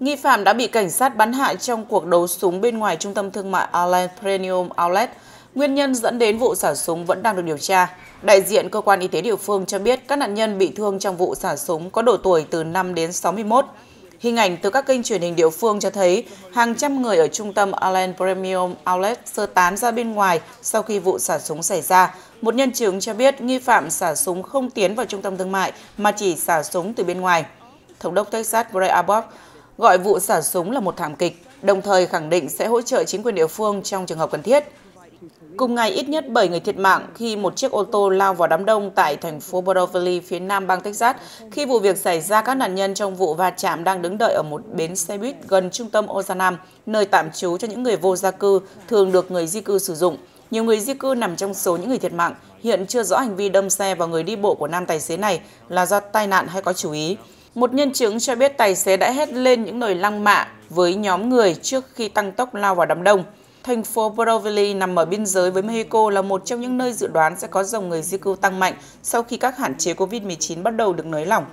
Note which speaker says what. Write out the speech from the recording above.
Speaker 1: Nghi phạm đã bị cảnh sát bắn hại trong cuộc đấu súng bên ngoài trung tâm thương mại Allen Premium Outlet. Nguyên nhân dẫn đến vụ xả súng vẫn đang được điều tra. Đại diện cơ quan y tế địa phương cho biết các nạn nhân bị thương trong vụ xả súng có độ tuổi từ 5 đến 61. Hình ảnh từ các kênh truyền hình địa phương cho thấy hàng trăm người ở trung tâm Allen Premium Outlet sơ tán ra bên ngoài sau khi vụ xả súng xảy ra. Một nhân chứng cho biết nghi phạm xả súng không tiến vào trung tâm thương mại mà chỉ xả súng từ bên ngoài. Thống đốc Texas Greg Abbott gọi vụ xả súng là một thảm kịch, đồng thời khẳng định sẽ hỗ trợ chính quyền địa phương trong trường hợp cần thiết. Cùng ngày, ít nhất 7 người thiệt mạng khi một chiếc ô tô lao vào đám đông tại thành phố Brodovely, phía nam bang Texas. Khi vụ việc xảy ra, các nạn nhân trong vụ va chạm đang đứng đợi ở một bến xe buýt gần trung tâm Ozanam, nơi tạm trú cho những người vô gia cư, thường được người di cư sử dụng. Nhiều người di cư nằm trong số những người thiệt mạng. Hiện chưa rõ hành vi đâm xe vào người đi bộ của nam tài xế này là do tai nạn hay có chú ý. Một nhân chứng cho biết tài xế đã hét lên những lời lăng mạ với nhóm người trước khi tăng tốc lao vào đám đông. Thành phố Borovili nằm ở biên giới với Mexico là một trong những nơi dự đoán sẽ có dòng người di cư tăng mạnh sau khi các hạn chế COVID-19 bắt đầu được nới lỏng.